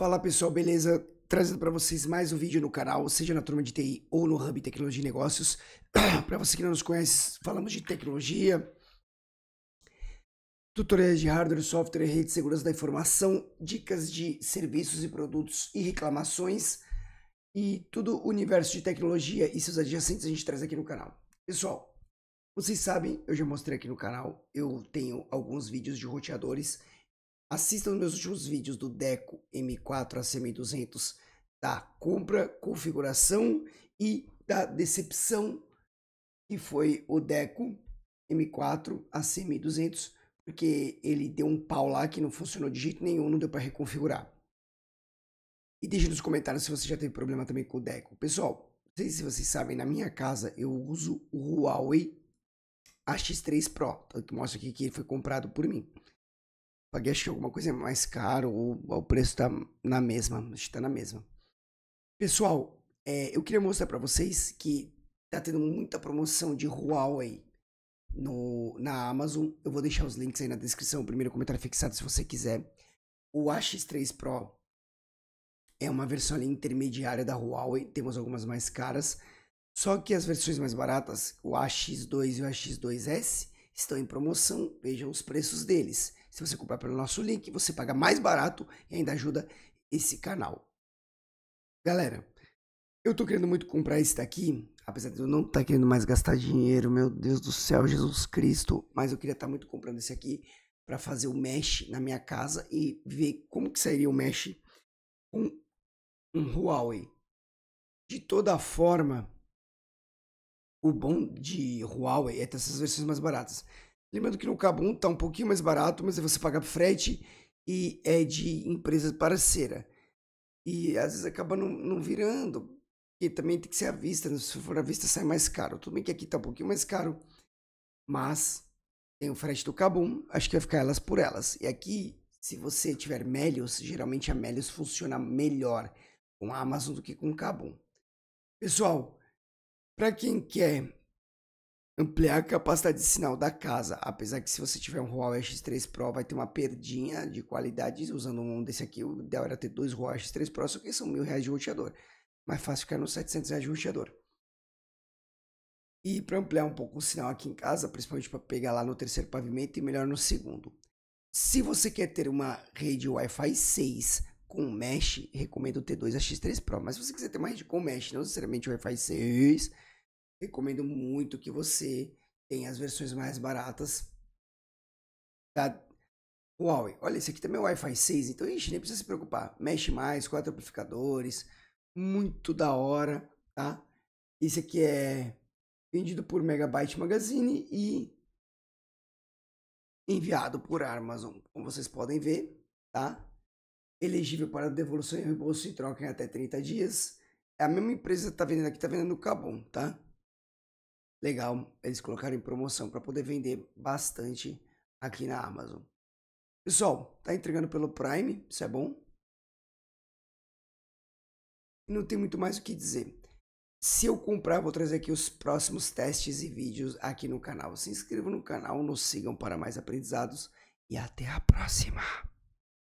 Fala pessoal, beleza? Trazendo para vocês mais um vídeo no canal, seja na turma de TI ou no Hub Tecnologia e Negócios. para você que não nos conhece, falamos de tecnologia, tutoriais de hardware, software, rede, segurança da informação, dicas de serviços e produtos e reclamações e tudo o universo de tecnologia e seus adjacentes a gente traz aqui no canal. Pessoal, vocês sabem, eu já mostrei aqui no canal, eu tenho alguns vídeos de roteadores Assista os meus últimos vídeos do Deco M4 ACM200 da compra, configuração e da decepção que foi o Deco M4 ACM200 porque ele deu um pau lá que não funcionou de jeito nenhum, não deu para reconfigurar. E deixe nos comentários se você já teve problema também com o Deco. Pessoal, não sei se vocês sabem, na minha casa eu uso o Huawei AX3 Pro, que mostra aqui que ele foi comprado por mim. Paguei acho que alguma coisa é mais caro ou, ou o preço tá na mesma. está na mesma. Pessoal, é, eu queria mostrar para vocês que tá tendo muita promoção de Huawei no, na Amazon. Eu vou deixar os links aí na descrição. O primeiro comentário fixado se você quiser. O AX3 Pro é uma versão ali, intermediária da Huawei. Temos algumas mais caras. Só que as versões mais baratas, o AX2 e o AX2S, estão em promoção, vejam os preços deles. Se você comprar pelo nosso link, você paga mais barato e ainda ajuda esse canal. Galera, eu tô querendo muito comprar esse daqui, apesar de eu não estar tá querendo mais gastar dinheiro, meu Deus do céu, Jesus Cristo, mas eu queria estar tá muito comprando esse aqui para fazer o mesh na minha casa e ver como que sairia o mesh com um Huawei. De toda forma, o bom de Huawei é ter essas versões mais baratas. Lembrando que no Kabum tá um pouquinho mais barato, mas é você paga frete e é de empresa parceira. E às vezes acaba não, não virando, e também tem que ser à vista, né? se for à vista sai mais caro. Tudo bem que aqui tá um pouquinho mais caro, mas tem o frete do Kabum, acho que vai ficar elas por elas. E aqui, se você tiver Melios, geralmente a Melios funciona melhor com a Amazon do que com o Kabum. Pessoal, para quem quer ampliar a capacidade de sinal da casa, apesar que se você tiver um Huawei X3 Pro vai ter uma perdinha de qualidade usando um desse aqui, o ideal era ter dois Huawei X3 Pro, só que são mil reais de roteador, mais fácil ficar nos 700 reais de roteador. E para ampliar um pouco o sinal aqui em casa, principalmente para pegar lá no terceiro pavimento e melhor no segundo. Se você quer ter uma rede Wi-Fi 6 com mesh, recomendo o T2 X3 Pro. Mas se você quiser ter uma rede com mesh, não necessariamente Wi-Fi 6, Recomendo muito que você tenha as versões mais baratas da Huawei. Olha, esse aqui também é Wi-Fi 6, então ixi, nem precisa se preocupar. Mexe mais, quatro amplificadores, muito da hora, tá? Esse aqui é vendido por Megabyte Magazine e enviado por Amazon. Como vocês podem ver, tá? Elegível para devolução e reembolso e troca em até 30 dias. É A mesma empresa que está vendendo aqui, está vendendo Cabum, tá? legal eles colocaram em promoção para poder vender bastante aqui na Amazon. Pessoal, tá entregando pelo Prime, isso é bom. Não tem muito mais o que dizer. Se eu comprar, vou trazer aqui os próximos testes e vídeos aqui no canal. Se inscrevam no canal, nos sigam para mais aprendizados e até a próxima!